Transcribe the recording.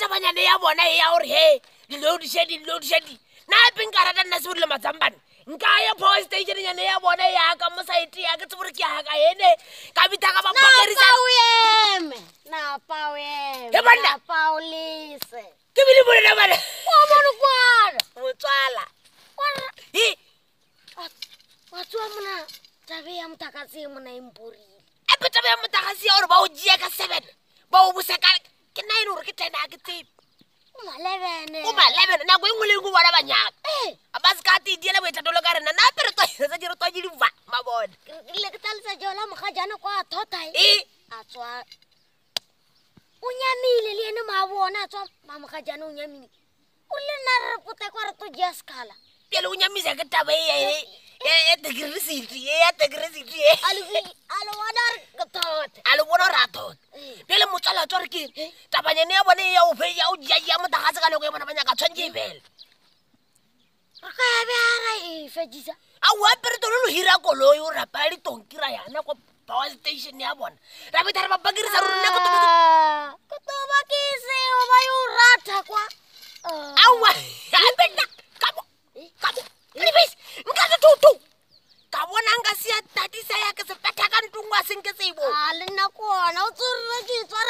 tabanyane ya bona e ya gore he dilodišedi dilodišedi nna ape nka rata nna sebodile matsambane nka ya power stationnyane ya bona e yaka mo saete ya ke tse gore ke yaka ene ka bithaka bakeke bile bolela balaotsala watsiwa mona tabe ya mothakatse e mo naemporile Kita tena ke tsebe o malebene nako e nngwe le nngwe bona banyaka ba se ka tediela boetlatolo ka rena nape re tswaetsa di re tswa di leva mabone le ke tsalesa jola moga jana kwa thothae a tswa o nyamile le ene anu maabone a tswa mamoga jana o ya tekeresity e ya tekeresity a le bona re kala tswa re kere tabanyane ya bone ya ofe ya o jaia motagase ka leko ya e bona ba nyaka tshwanke e fela ka yabe a ra efedisa a oapere tolo lo hira koloi o rapaya ditonkira yana ko power station ya bona rabetha re ba bakirisa rorena kotobakiseo ah, ba yo rata kwa ah. eh? nka sia tatisa ya ke sepetha ka ntungwa a senke tseibo e a ah, le nna kona o tsorere ke itswara e